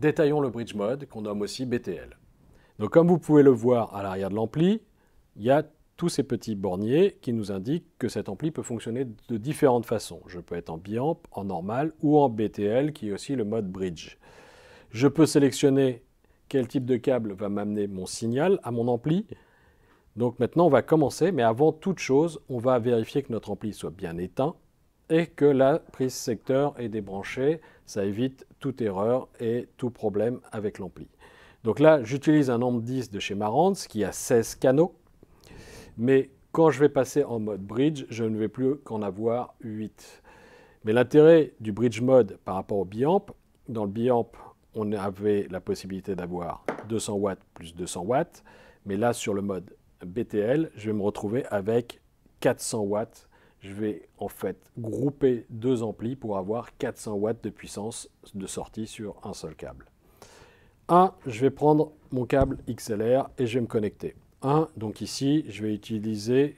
Détaillons le bridge mode, qu'on nomme aussi BTL. Donc comme vous pouvez le voir à l'arrière de l'ampli, il y a tous ces petits borniers qui nous indiquent que cet ampli peut fonctionner de différentes façons. Je peux être en biamp, en normal ou en BTL qui est aussi le mode bridge. Je peux sélectionner quel type de câble va m'amener mon signal à mon ampli. Donc maintenant on va commencer, mais avant toute chose, on va vérifier que notre ampli soit bien éteint et que la prise secteur est débranchée. Ça évite toute erreur et tout problème avec l'ampli. Donc là, j'utilise un amp 10 de chez Marantz qui a 16 canaux, mais quand je vais passer en mode bridge, je ne vais plus qu'en avoir 8. Mais l'intérêt du bridge mode par rapport au biamp, dans le biamp, on avait la possibilité d'avoir 200 watts plus 200 watts, mais là, sur le mode BTL, je vais me retrouver avec 400 watts je vais en fait grouper deux amplis pour avoir 400 watts de puissance de sortie sur un seul câble. 1, je vais prendre mon câble XLR et je vais me connecter. 1, donc ici, je vais utiliser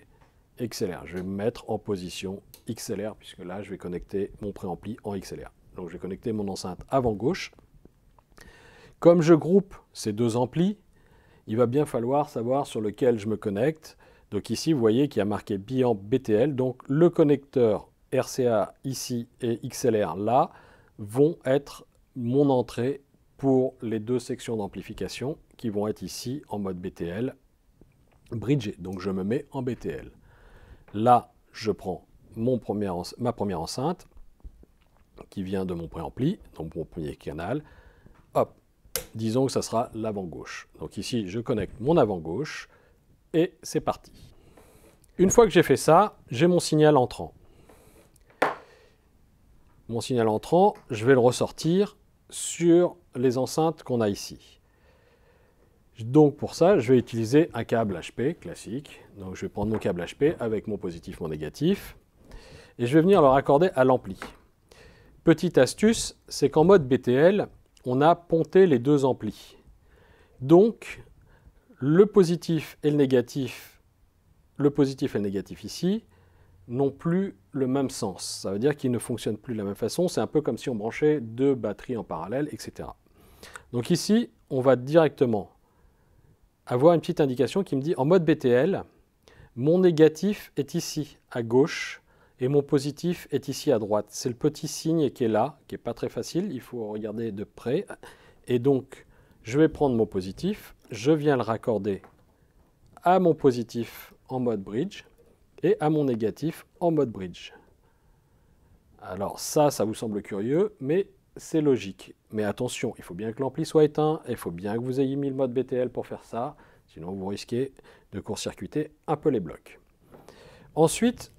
XLR. Je vais me mettre en position XLR puisque là, je vais connecter mon préampli en XLR. Donc, je vais connecter mon enceinte avant gauche. Comme je groupe ces deux amplis, il va bien falloir savoir sur lequel je me connecte. Donc ici, vous voyez qu'il y a marqué biamp BTL, donc le connecteur RCA ici et XLR là vont être mon entrée pour les deux sections d'amplification qui vont être ici en mode BTL bridgé. Donc je me mets en BTL. Là, je prends ma première enceinte qui vient de mon préampli, donc mon premier canal. Hop, disons que ça sera l'avant-gauche. Donc ici, je connecte mon avant-gauche et c'est parti. Une fois que j'ai fait ça, j'ai mon signal entrant. Mon signal entrant, je vais le ressortir sur les enceintes qu'on a ici. Donc pour ça, je vais utiliser un câble HP classique. Donc je vais prendre mon câble HP avec mon positif, mon négatif. Et je vais venir le raccorder à l'ampli. Petite astuce, c'est qu'en mode BTL, on a ponté les deux amplis. Donc le positif et le négatif, le positif et le négatif ici, n'ont plus le même sens. Ça veut dire qu'ils ne fonctionnent plus de la même façon. C'est un peu comme si on branchait deux batteries en parallèle, etc. Donc ici, on va directement avoir une petite indication qui me dit en mode BTL, mon négatif est ici à gauche et mon positif est ici à droite. C'est le petit signe qui est là, qui n'est pas très facile, il faut regarder de près. Et donc, je vais prendre mon positif je viens le raccorder à mon positif en mode bridge et à mon négatif en mode bridge. Alors ça, ça vous semble curieux, mais c'est logique. Mais attention, il faut bien que l'ampli soit éteint, il faut bien que vous ayez mis le mode BTL pour faire ça, sinon vous risquez de court-circuiter un peu les blocs. Ensuite,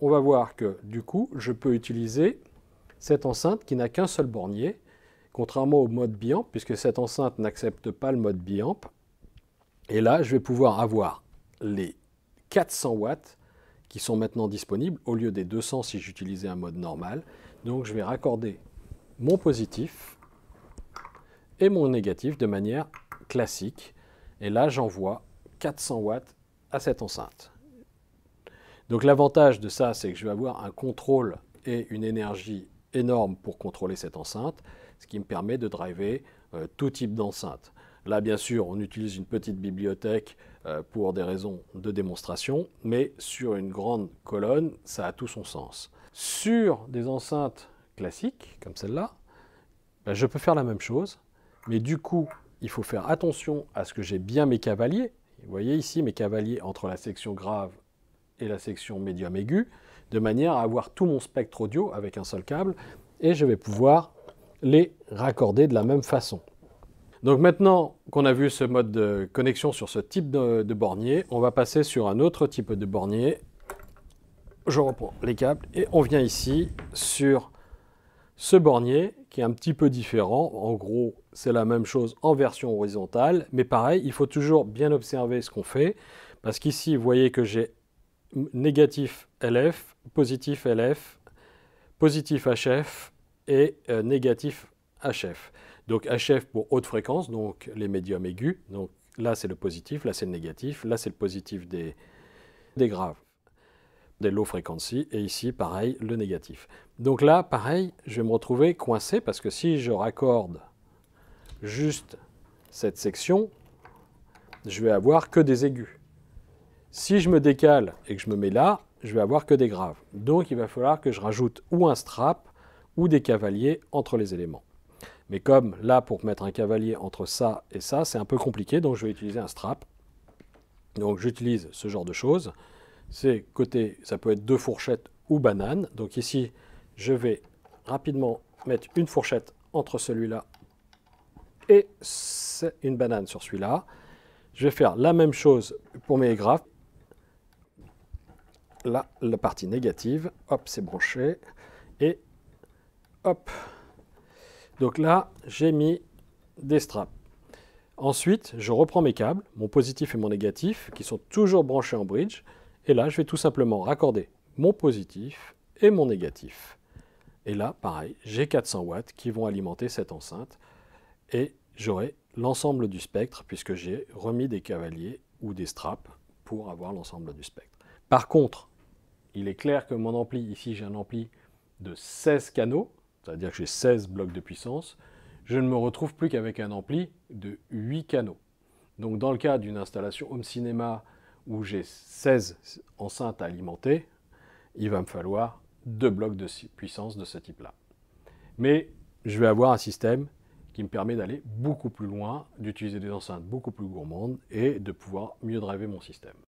on va voir que du coup, je peux utiliser cette enceinte qui n'a qu'un seul bornier contrairement au mode BIAMP, puisque cette enceinte n'accepte pas le mode BIAMP. Et là, je vais pouvoir avoir les 400 watts qui sont maintenant disponibles au lieu des 200 si j'utilisais un mode normal. Donc je vais raccorder mon positif et mon négatif de manière classique. Et là, j'envoie 400 watts à cette enceinte. Donc l'avantage de ça, c'est que je vais avoir un contrôle et une énergie énorme pour contrôler cette enceinte ce qui me permet de driver euh, tout type d'enceinte. Là, bien sûr, on utilise une petite bibliothèque euh, pour des raisons de démonstration, mais sur une grande colonne, ça a tout son sens. Sur des enceintes classiques, comme celle-là, ben, je peux faire la même chose, mais du coup, il faut faire attention à ce que j'ai bien mes cavaliers. Vous voyez ici mes cavaliers entre la section grave et la section médium aigu, de manière à avoir tout mon spectre audio avec un seul câble, et je vais pouvoir les raccorder de la même façon. Donc maintenant qu'on a vu ce mode de connexion sur ce type de, bornier, on va passer sur un autre type de bornier. Je reprends les câbles et on vient ici sur ce bornier qui est un petit peu différent. En gros, c'est la même chose en version horizontale, mais pareil, il faut toujours bien observer ce qu'on fait parce qu'ici, vous voyez que j'ai négatif LF, positif LF, positif HF et euh, négatif HF. Donc HF pour haute fréquence, donc les médiums aigus. Donc là c'est le positif, là c'est le négatif, là c'est le positif des, des graves, des low frequency, et ici pareil le négatif. Donc là pareil, je vais me retrouver coincé parce que si je raccorde juste cette section, je vais avoir que des aigus. Si je me décale et que je me mets là, je vais avoir que des graves. Donc il va falloir que je rajoute ou un strap ou des cavaliers entre les éléments. Mais comme là, pour mettre un cavalier entre ça et ça, c'est un peu compliqué, donc je vais utiliser un strap. Donc j'utilise ce genre de choses. C'est côté, ça peut être deux fourchettes ou bananes. Donc ici, je vais rapidement mettre une fourchette entre celui-là et une banane sur celui-là. Je vais faire la même chose pour mes graphes. Là, la partie négative, hop, c'est branché. Et Hop. Donc là, j'ai mis des straps. Ensuite, je reprends mes câbles, mon positif et mon négatif, qui sont toujours branchés en bridge. Et là, je vais tout simplement raccorder mon positif et mon négatif. Et là, pareil, j'ai 400 watts qui vont alimenter cette enceinte. Et j'aurai l'ensemble du spectre, puisque j'ai remis des cavaliers ou des straps pour avoir l'ensemble du spectre. Par contre, il est clair que mon ampli, ici j'ai un ampli de 16 canaux, c'est-à-dire que j'ai 16 blocs de puissance, je ne me retrouve plus qu'avec un ampli de 8 canaux. Donc dans le cas d'une installation home cinéma où j'ai 16 enceintes à alimenter, il va me falloir deux blocs de puissance de ce type-là. Mais je vais avoir un système qui me permet d'aller beaucoup plus loin, d'utiliser des enceintes beaucoup plus gourmandes et de pouvoir mieux driver mon système.